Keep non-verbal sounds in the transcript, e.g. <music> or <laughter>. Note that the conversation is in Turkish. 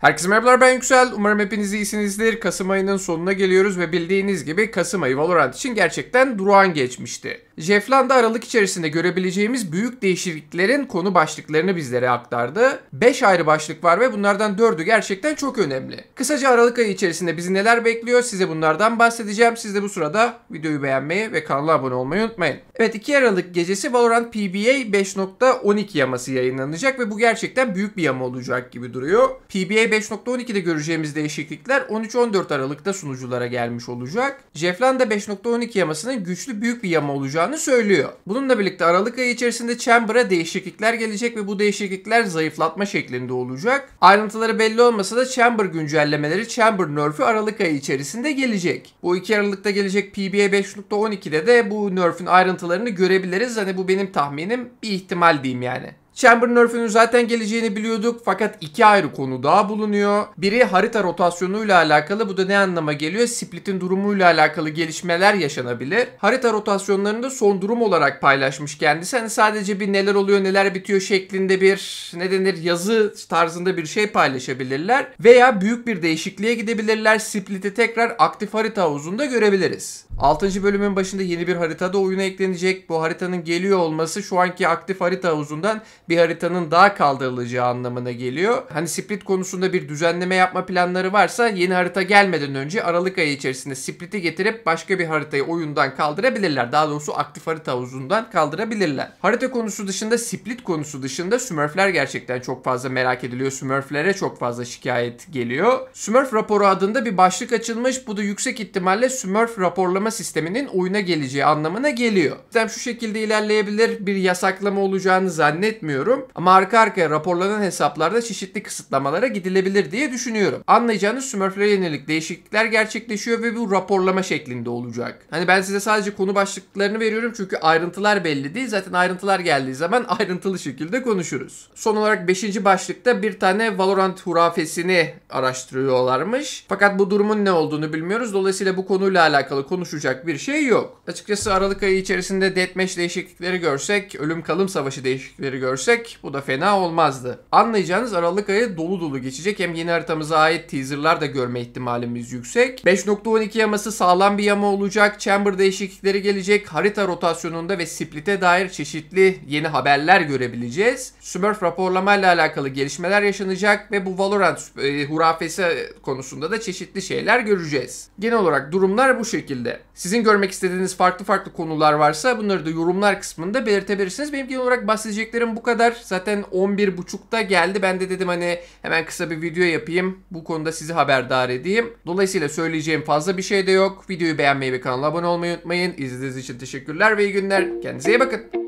Herkese merhabalar ben Yüksel. Umarım hepiniz iyisinizdir. Kasım ayının sonuna geliyoruz ve bildiğiniz gibi Kasım ayı Valorant için gerçekten durağan geçmişti. Jeffland Aralık içerisinde görebileceğimiz büyük değişikliklerin konu başlıklarını bizlere aktardı. 5 ayrı başlık var ve bunlardan 4'ü gerçekten çok önemli. Kısaca Aralık ayı içerisinde bizi neler bekliyor size bunlardan bahsedeceğim. Siz de bu sırada videoyu beğenmeyi ve kanala abone olmayı unutmayın. Evet 2 Aralık gecesi Valorant PBA 5.12 yaması yayınlanacak ve bu gerçekten büyük bir yama olacak gibi duruyor. PBA 5.12'de göreceğimiz değişiklikler 13-14 Aralık'ta sunuculara gelmiş olacak. Jeffland 5.12 yamasının güçlü büyük bir yama olacak olacağını söylüyor. Bununla birlikte Aralık ayı içerisinde Chamber'a değişiklikler gelecek ve bu değişiklikler zayıflatma şeklinde olacak. Ayrıntıları belli olmasa da Chamber güncellemeleri Chamber nerf'ü Aralık ayı içerisinde gelecek. Bu 2 Aralık'ta gelecek PBA 5.12'de de bu nerf'ün ayrıntılarını görebiliriz. Hani bu benim tahminim bir ihtimal diyeyim yani. Chamber nerf'ünün zaten geleceğini biliyorduk fakat iki ayrı konu daha bulunuyor. Biri harita rotasyonuyla alakalı bu da ne anlama geliyor? Split'in durumuyla alakalı gelişmeler yaşanabilir. Harita rotasyonlarını da son durum olarak paylaşmış kendisi. Hani sadece bir neler oluyor neler bitiyor şeklinde bir ne denir yazı tarzında bir şey paylaşabilirler. Veya büyük bir değişikliğe gidebilirler. Split'i tekrar aktif harita havuzunda görebiliriz. 6. bölümün başında yeni bir harita da oyuna eklenecek. Bu haritanın geliyor olması şu anki aktif harita havuzundan bir haritanın daha kaldırılacağı anlamına geliyor. Hani Split konusunda bir düzenleme yapma planları varsa yeni harita gelmeden önce Aralık ayı içerisinde Split'i getirip başka bir haritayı oyundan kaldırabilirler. Daha doğrusu aktif harita havuzundan kaldırabilirler. Harita konusu dışında Split konusu dışında Smurfler gerçekten çok fazla merak ediliyor. Smurflere çok fazla şikayet geliyor. Smurf raporu adında bir başlık açılmış. Bu da yüksek ihtimalle Smurf raporlama sisteminin oyuna geleceği anlamına geliyor. Sistem şu şekilde ilerleyebilir. Bir yasaklama olacağını zannetmiyor sanmıyorum. Ama arka arkaya raporlanan hesaplarda çeşitli kısıtlamalara gidilebilir diye düşünüyorum. Anlayacağınız Smurf'lere yönelik değişiklikler gerçekleşiyor ve bu raporlama şeklinde olacak. Hani ben size sadece konu başlıklarını veriyorum çünkü ayrıntılar belli değil. Zaten ayrıntılar geldiği zaman <laughs> ayrıntılı şekilde konuşuruz. Son olarak 5. başlıkta bir tane Valorant hurafesini araştırıyorlarmış. Fakat bu durumun ne olduğunu bilmiyoruz. Dolayısıyla bu konuyla alakalı konuşacak bir şey yok. Açıkçası Aralık ayı içerisinde deathmatch değişiklikleri görsek, ölüm kalım savaşı değişiklikleri görsek görsek bu da fena olmazdı. Anlayacağınız Aralık ayı dolu dolu geçecek. Hem yeni haritamıza ait teaserlar da görme ihtimalimiz yüksek. 5.12 yaması sağlam bir yama olacak. Chamber değişiklikleri gelecek. Harita rotasyonunda ve split'e dair çeşitli yeni haberler görebileceğiz. Smurf raporlamayla alakalı gelişmeler yaşanacak ve bu Valorant e, hurafesi konusunda da çeşitli şeyler göreceğiz. Genel olarak durumlar bu şekilde. Sizin görmek istediğiniz farklı farklı konular varsa bunları da yorumlar kısmında belirtebilirsiniz. Benim genel olarak bahsedeceklerim bu kadar kadar. Zaten 11.30'da geldi. Ben de dedim hani hemen kısa bir video yapayım. Bu konuda sizi haberdar edeyim. Dolayısıyla söyleyeceğim fazla bir şey de yok. Videoyu beğenmeyi ve kanala abone olmayı unutmayın. İzlediğiniz için teşekkürler ve iyi günler. Kendinize iyi bakın.